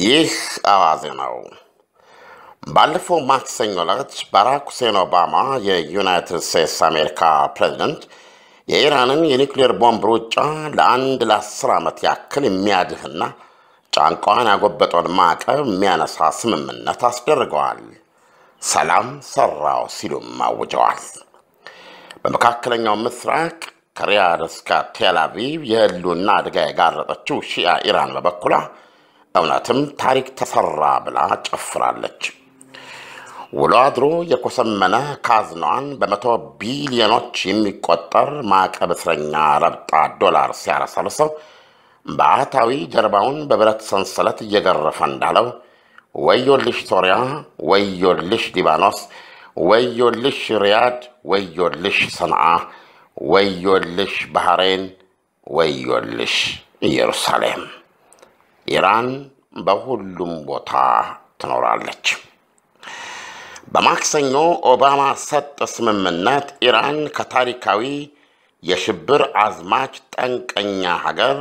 ይህ አዋዜ ነው። ባለፈው ማክሰኞ ዕለት ባራክ ሁሴን ኦባማ የዩናይትድ ስቴትስ አሜሪካ ፕሬዚደንት የኢራንን የኒውክሌር ቦምብ ሩጫ ለአንድ ለአስር ዓመት ያክል የሚያድህና ጫንቋን ያጎበጠውን ማዕቀብ የሚያነሳ ስምምነት አስደርገዋል። ሰላም ሰራው ሲሉም አውጀዋል። በመካከለኛው ምስራቅ ከሪያድ እስከ ቴል አቪቭ የህልውና አደጋ የጋረጠችው ሺያ ኢራን በበኩሏ أوناتم تاريك تسرى بلا تشفر عليك ولو أدرو يكو سمنا كازنوان بمتو بيليانوش يمي كوتر ماك أبسرن عرب تا دولار سيارة سلسو باعتاوي جرباون ببرت سنسلت يجر دالو ويو لش سوريا ويو لش ديبانوس ويو لش رياد ويو لش صنعاء ويو لش بحرين ويو لش يرساليم ኢራን በሁሉም ቦታ ትኖራለች። በማክሰኞ ኦባማ ሰጥ ስምምነት ኢራን ከታሪካዊ የሽብር አዝማች ጠንቀኛ ሀገር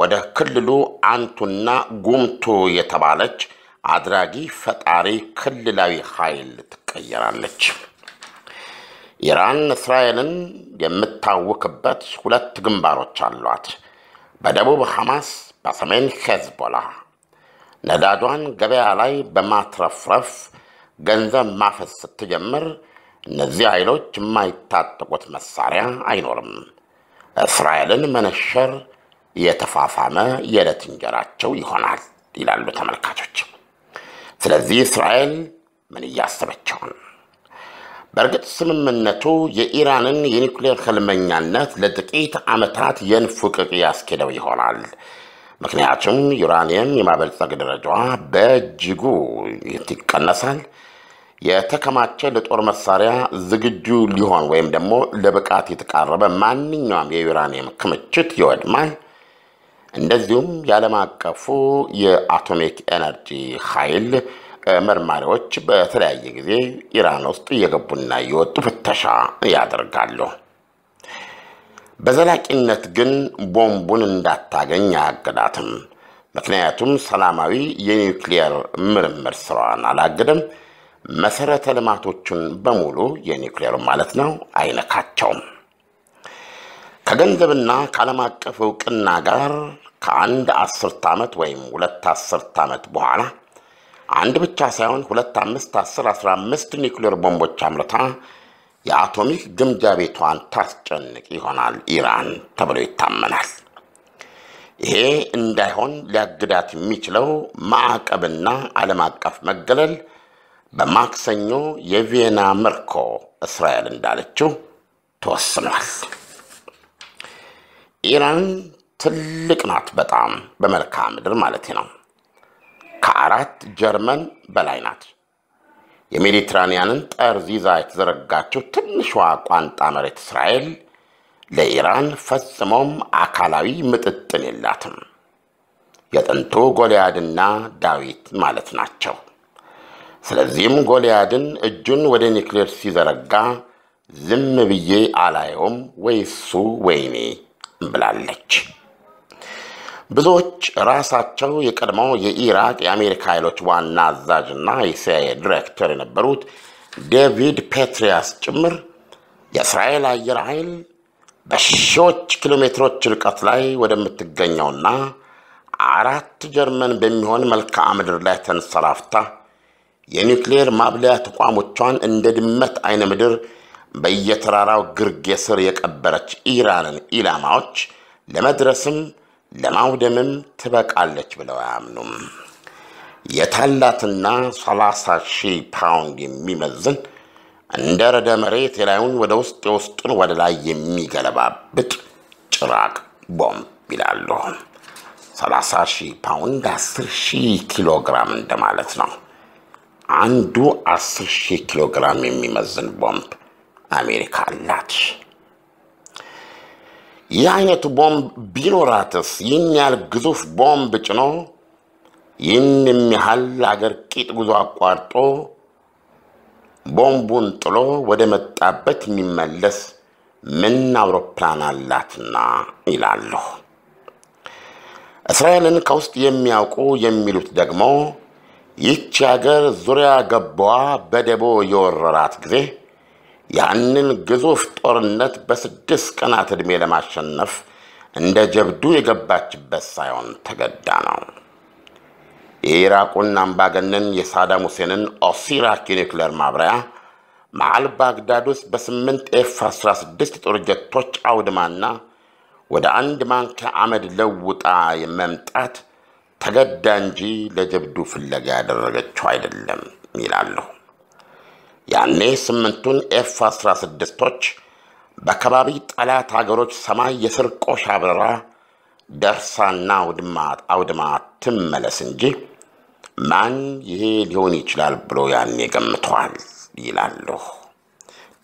ወደ ክልሉ አንቱና ጉምቱ የተባለች አድራጊ ፈጣሪ ክልላዊ ኃይል ትቀየራለች። ኢራን እስራኤልን የምታውክበት ሁለት ግንባሮች አሏት። በደቡብ ሐማስ በሰሜን ሄዝቦላ ነዳጇን ገበያ ላይ በማትረፍረፍ ገንዘብ ማፈስ ስትጀምር እነዚህ ኃይሎች የማይታጠቁት መሳሪያ አይኖርም። እስራኤልን መነሸር የተፋፋመ የዕለት እንጀራቸው ይሆናል ይላሉ ተመልካቾች። ስለዚህ እስራኤል ምን እያሰበቸውን? በእርግጥ ስምምነቱ የኢራንን የኒውክሌር ህልመኛነት ለጥቂት ዓመታት የንፉቅቅ ያስኬደው ይሆናል። ምክንያቱም ዩራኒየም የማበልጸግ ደረጃዋ በእጅጉ ይቀነሳል። የተከማቸ ለጦር መሳሪያ ዝግጁ ሊሆን ወይም ደግሞ ለብቃት የተቃረበ ማንኛውም የዩራኒየም ክምችት ይወድማል። እንደዚሁም የዓለም አቀፉ የአቶሚክ ኤነርጂ ኃይል መርማሪዎች በተለያየ ጊዜ ኢራን ውስጥ እየገቡና እየወጡ ፍተሻ ያደርጋሉ። በዘላቂነት ግን ቦምቡን እንዳታገኝ አያግዳትም። ምክንያቱም ሰላማዊ የኒውክሊየር ምርምር ስራዋን አላግድም። መሰረተ ልማቶቹን በሙሉ የኒውክሊየሩ ማለት ነው አይነካቸውም። ከገንዘብና ከዓለም አቀፍ እውቅና ጋር ከአንድ አስርት ዓመት ወይም ሁለት አስርት ዓመት በኋላ አንድ ብቻ ሳይሆን ሁለት፣ አምስት፣ አስር፣ አስራ አምስት ኒውክሊየር ቦምቦች አምርታ የአቶሚክ ግምጃ ቤቷን ታስጨንቅ ይሆናል ኢራን ተብሎ ይታመናል። ይሄ እንዳይሆን ሊያግዳት የሚችለው ማዕቀብና ዓለም አቀፍ መገለል በማክሰኞ የቪየና ምርኮ እስራኤል እንዳለችው ተወስኗል። ኢራን ትልቅ ናት፣ በጣም በመልክዓ ምድር ማለት ነው። ከአራት ጀርመን በላይ ናት። የሜዲትራኒያንን ጠርዝ ይዛ የተዘረጋችው ትንሿ ቋንጣ መሬት እስራኤል ለኢራን ፈጽሞም አካላዊ ምጥጥን የላትም። የጥንቱ ጎልያድና ዳዊት ማለት ናቸው። ስለዚህም ጎልያድን እጁን ወደ ኒክሌር ሲዘረጋ ዝም ብዬ አላየውም ወይሱ ወይኔ ብላለች። ብዙዎች ራሳቸው የቀድሞው የኢራቅ የአሜሪካ ኃይሎች ዋና አዛዥ እና የሲአይኤ ዲሬክተር የነበሩት ዴቪድ ፔትሪያስ ጭምር የእስራኤል አየር ኃይል በሺዎች ኪሎ ሜትሮች ርቀት ላይ ወደምትገኘውና አራት ጀርመን በሚሆን መልክዓ ምድር ላይ ተንሰራፍታ የኒውክሌር ማብለያ ተቋሞቿን እንደ ድመት አይነ ምድር በየተራራው ግርጌ ስር የቀበረች ኢራንን ኢላማዎች ለመድረስም ለማውደምም ትበቃለች ብለው አያምኑም። የተላትና 30 ሺህ ፓውንድ የሚመዝን እንደ ረደ መሬት የላዩን ወደ ውስጥ የውስጡን ወደ ላይ የሚገለባብጥ ጭራቅ ቦምብ ይላሉ። 30 ሺህ ፓውንድ 10 ሺህ ኪሎ ግራም እንደማለት ነው። አንዱ 10 ሺህ ኪሎ ግራም የሚመዝን ቦምብ አሜሪካ አላት። ይህ አይነቱ ቦምብ ቢኖራትስ ይህን ያህል ግዙፍ ቦምብ ጭኖ ይህን የሚያህል አገር ቂጥ ጉዞ አቋርጦ ቦምቡን ጥሎ ወደ መጣበት የሚመለስ ምን አውሮፕላን አላትና ይላለሁ። እስራኤልን ከውስጥ የሚያውቁ የሚሉት ደግሞ ይቺ አገር ዙሪያ ገባዋ በደቦ የወረራት ጊዜ ያንን ግዙፍ ጦርነት በስድስት ቀናት ዕድሜ ለማሸነፍ እንደ ጀብዱ የገባችበት ሳይሆን ተገዳ ነው። የኢራቁን አምባገነን የሳዳም ሁሴንን ኦሲራክ የኒውክሌር ማብሪያ መዓል ባግዳድ ውስጥ በስምንት ኤፍ 16 የጦር ጀቶች አውድማና ወደ አንድ ማንኪያ አመድ ለውጣ የመምጣት ተገዳ እንጂ ለጀብዱ ፍለጋ ያደረገችው አይደለም ይላለሁ። ያኔ ስምንቱን ኤፍ 16 ስድስቶች በከባቢ ጠላት አገሮች ሰማይ የስርቆሽ አብረራ ደርሳና አውድማ ትመለስ እንጂ ማን ይሄ ሊሆን ይችላል ብሎ ያኔ ገምተዋል ይላለሁ።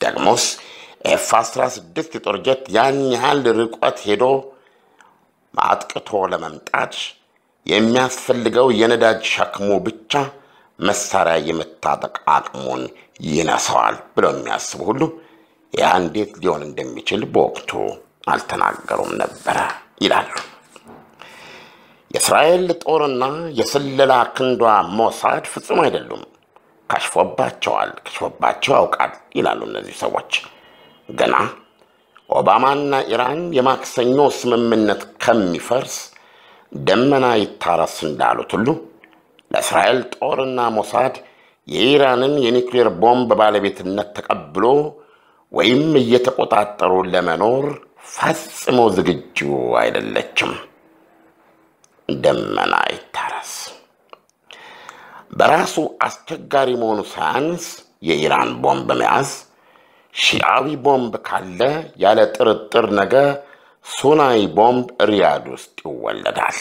ደግሞስ ኤፍ 16 የጦር ጀት ያን ያህል ርቆት ሄዶ አጥቅቶ ለመምጣት የሚያስፈልገው የነዳጅ ሸክሙ ብቻ መሳሪያ የመታጠቅ አቅሙን ይነሳዋል ብለው የሚያስቡ ሁሉ ያ እንዴት ሊሆን እንደሚችል በወቅቱ አልተናገሩም ነበረ ይላሉ። የእስራኤል ጦርና የስለላ ክንዷ ሞሳድ ፍጹም አይደሉም፣ ከሽፎባቸዋል፣ ከሽፎባቸው ያውቃል ይላሉ እነዚህ ሰዎች። ገና ኦባማና ኢራን የማክሰኞ ስምምነት ከሚፈርስ ደመና ይታረስ እንዳሉት ሁሉ ለእስራኤል ጦርና ሞሳድ የኢራንን የኒውክሌር ቦምብ ባለቤትነት ተቀብሎ ወይም እየተቆጣጠሩ ለመኖር ፈጽሞ ዝግጁ አይደለችም። ደመና ይታረስ። በራሱ አስቸጋሪ መሆኑ ሳያንስ የኢራን ቦምብ መያዝ ሺአዊ ቦምብ ካለ ያለ ጥርጥር ነገ ሱናይ ቦምብ ሪያድ ውስጥ ይወለዳል።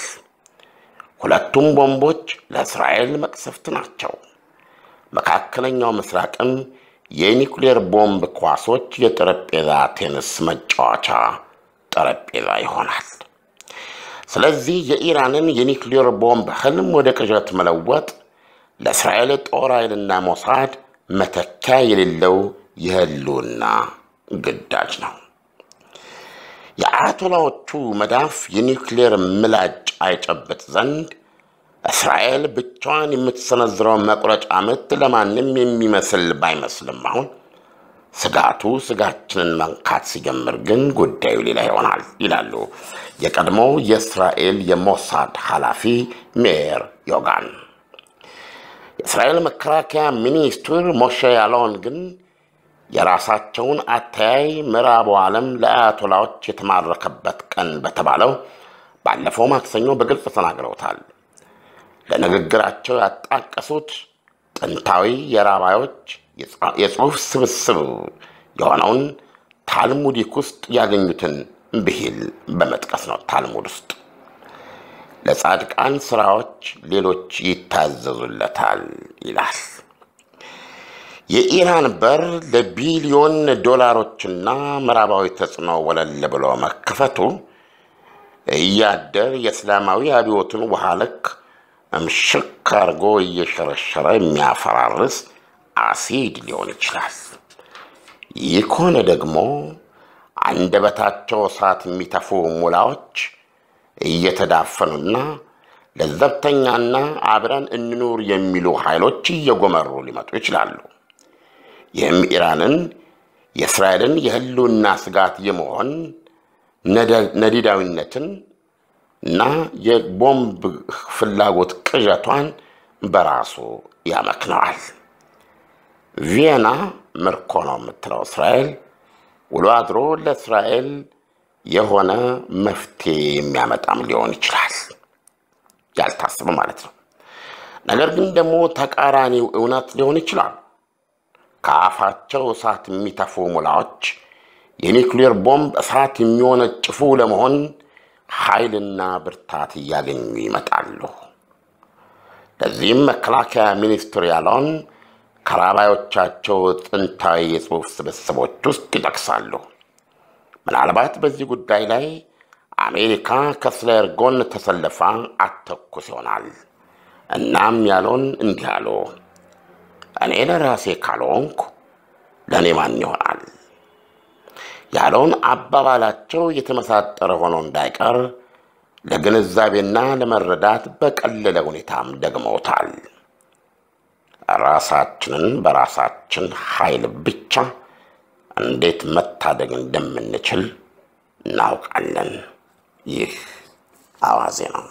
ሁለቱም ቦምቦች ለእስራኤል መቅሰፍት ናቸው። መካከለኛው ምስራቅን የኒውክሌር ቦምብ ኳሶች የጠረጴዛ ቴኒስ መጫወቻ ጠረጴዛ ይሆናል። ስለዚህ የኢራንን የኒውክሌር ቦምብ ህልም ወደ ቅዠት መለወጥ ለእስራኤል ጦር ኃይልና ሞሳድ መተኪያ የሌለው የህልውና ግዳጅ ነው። የአያቶላዎቹ መዳፍ የኒውክሌር ምላጭ አይጨብጥ ዘንድ እስራኤል ብቻዋን የምትሰነዝረው መቁረጫ ምት ለማንም የሚመስል ባይመስልም አሁን ስጋቱ ስጋችንን መንካት ሲጀምር ግን ጉዳዩ ሌላ ይሆናል ይላሉ የቀድሞ የእስራኤል የሞሳድ ኃላፊ ሜር ዮጋን። የእስራኤል መከላከያ ሚኒስትር ሞሼ ያሎን ግን የራሳቸውን አተያይ ምዕራቡ ዓለም ለአያቶላዎች የተማረከበት ቀን በተባለው ባለፈው ማክሰኞ በግልጽ ተናግረውታል። ለንግግራቸው ያጣቀሱት ጥንታዊ የራባዮች የጽሑፍ ስብስብ የሆነውን ታልሙዲክ ውስጥ ያገኙትን ብሂል በመጥቀስ ነው። ታልሙድ ውስጥ ለጻድቃን ስራዎች ሌሎች ይታዘዙለታል ይላል። የኢራን በር ለቢሊዮን ዶላሮችና ምዕራባዊ ተጽዕኖ ወለል ብሎ መከፈቱ እያደር የእስላማዊ አብዮትን ውሃ ልክ እምሽክ አድርጎ እየሸረሸረ የሚያፈራርስ አሲድ ሊሆን ይችላል። ይህ ከሆነ ደግሞ አንደበታቸው እሳት የሚተፉ ሙላዎች እየተዳፈኑና ለዘብተኛና አብረን እንኑር የሚሉ ኃይሎች እየጎመሩ ሊመጡ ይችላሉ። ይህም ኢራንን የእስራኤልን የህልውና ስጋት የመሆን ነዲዳዊነትን እና የቦምብ ፍላጎት ቅዠቷን በራሱ ያመክነዋል። ቪየና ምርኮ ነው የምትለው እስራኤል ውሎ አድሮ ለእስራኤል የሆነ መፍትሄ የሚያመጣም ሊሆን ይችላል። ያልታስበ ማለት ነው። ነገር ግን ደግሞ ተቃራኒው እውነት ሊሆን ይችላል። ከአፋቸው እሳት የሚተፉ ሙላዎች የኒውክሌር ቦምብ እሳት የሚወነጭፉ ለመሆን ኃይልና ብርታት እያገኙ ይመጣሉ። ለዚህም መከላከያ ሚኒስትር ያለውን ከራባዮቻቸው ጥንታዊ የጽሑፍ ስብስቦች ውስጥ ይጠቅሳሉ። ምናልባት በዚህ ጉዳይ ላይ አሜሪካ ከስለር ጎን ተሰልፋ አተኩስ ይሆናል። እናም ያለውን እንዲህ አሉ። እኔ ለራሴ ካልሆንኩ ለእኔ ማን ይሆናል ያለውን አባባላቸው የተመሳጠረ ሆኖ እንዳይቀር ለግንዛቤና ለመረዳት በቀለለ ሁኔታም ደግመውታል። ራሳችንን በራሳችን ኃይል ብቻ እንዴት መታደግ እንደምንችል እናውቃለን። ይህ አዋዜ ነው።